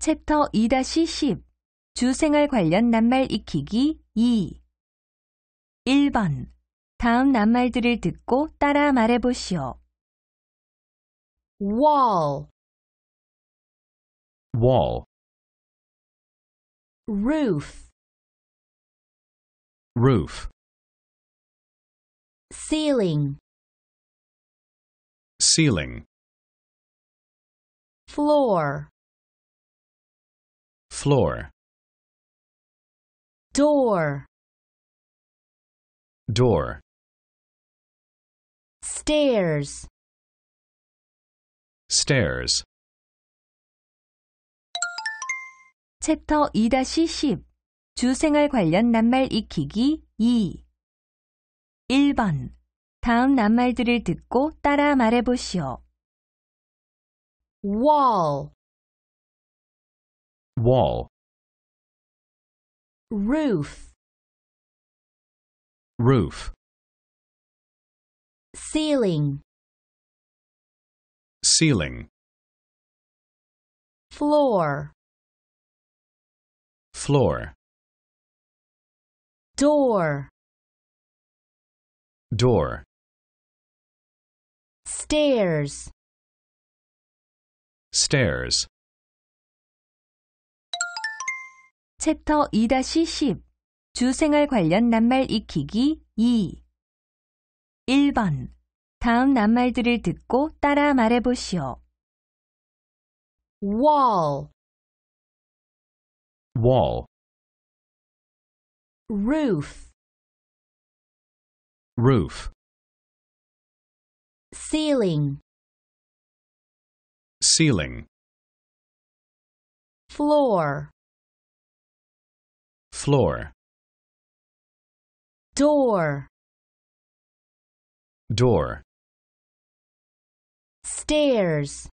챕터 2-10 주생활 관련 낱말 익히기 2 1번 다음 낱말들을 듣고 따라 말해보시오. wall, wall, roof, roof, ceiling, ceiling, floor, floor door door stairs stairs 챕터 2-10 주생활 관련 낱말 익히기 2 1번 다음 낱말들을 듣고 따라 말해보시오. wall wall roof roof ceiling ceiling floor floor door door stairs stairs 챕터 2-10 주생활 관련 낱말 익히기 2 1번 다음 낱말들을 듣고 따라 말해보시오. wall, wall, roof, roof, ceiling, ceiling, floor, floor. Door. Door. Stairs.